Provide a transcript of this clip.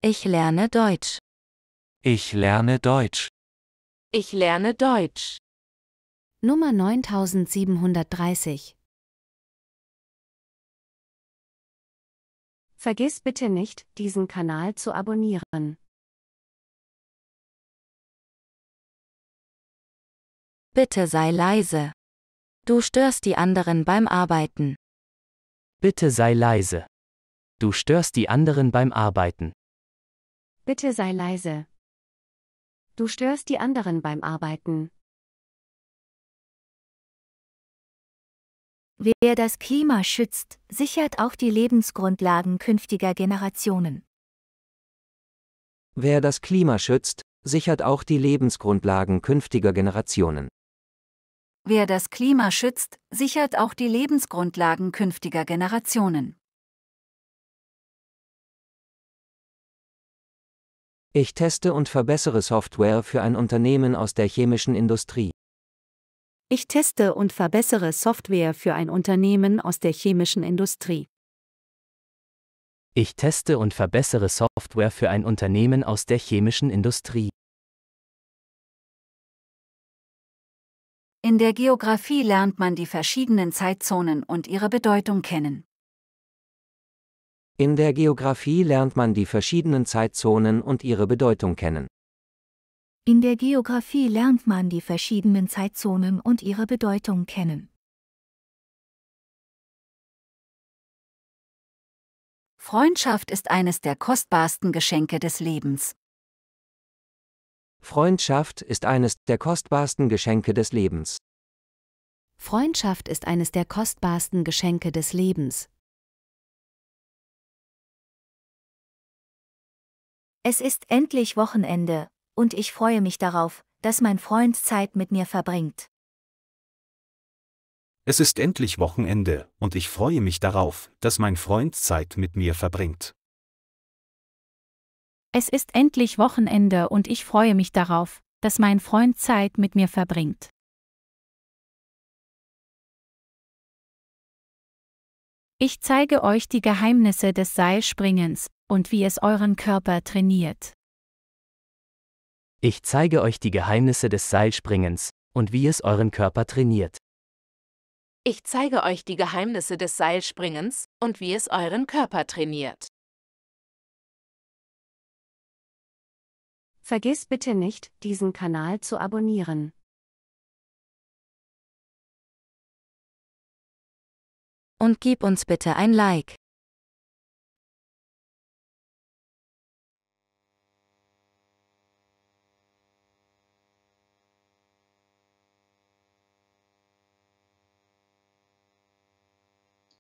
Ich lerne Deutsch. Ich lerne Deutsch. Ich lerne Deutsch. Nummer 9730. Vergiss bitte nicht, diesen Kanal zu abonnieren. Bitte sei leise. Du störst die anderen beim Arbeiten. Bitte sei leise. Du störst die anderen beim Arbeiten. Bitte sei leise. Du störst die anderen beim Arbeiten. Wer das Klima schützt, sichert auch die Lebensgrundlagen künftiger Generationen. Wer das Klima schützt, sichert auch die Lebensgrundlagen künftiger Generationen. Wer das Klima schützt, sichert auch die Lebensgrundlagen künftiger Generationen. Ich teste und verbessere Software für ein Unternehmen aus der chemischen Industrie. Ich teste und verbessere Software für ein Unternehmen aus der chemischen Industrie. Ich teste und verbessere Software für ein Unternehmen aus der chemischen Industrie. In der Geografie lernt man die verschiedenen Zeitzonen und ihre Bedeutung kennen. In der Geografie lernt man die verschiedenen Zeitzonen und ihre Bedeutung kennen. In der Geographie lernt man die verschiedenen Zeitzonen und ihre Bedeutung kennen. Freundschaft ist eines der kostbarsten Geschenke des Lebens. Freundschaft ist eines der kostbarsten Geschenke des Lebens. Freundschaft ist eines der kostbarsten Geschenke des Lebens. Es ist endlich Wochenende, und ich freue mich darauf, dass mein Freund Zeit mit mir verbringt. Es ist endlich Wochenende, und ich freue mich darauf, dass mein Freund Zeit mit mir verbringt. Es ist endlich Wochenende und ich freue mich darauf, dass mein Freund Zeit mit mir verbringt. Ich zeige euch die Geheimnisse des Seilspringens, und wie es euren Körper trainiert. Ich zeige euch die Geheimnisse des Seilspringens und wie es euren Körper trainiert. Ich zeige euch die Geheimnisse des Seilspringens und wie es euren Körper trainiert. Vergiss bitte nicht, diesen Kanal zu abonnieren. Und gib uns bitte ein Like.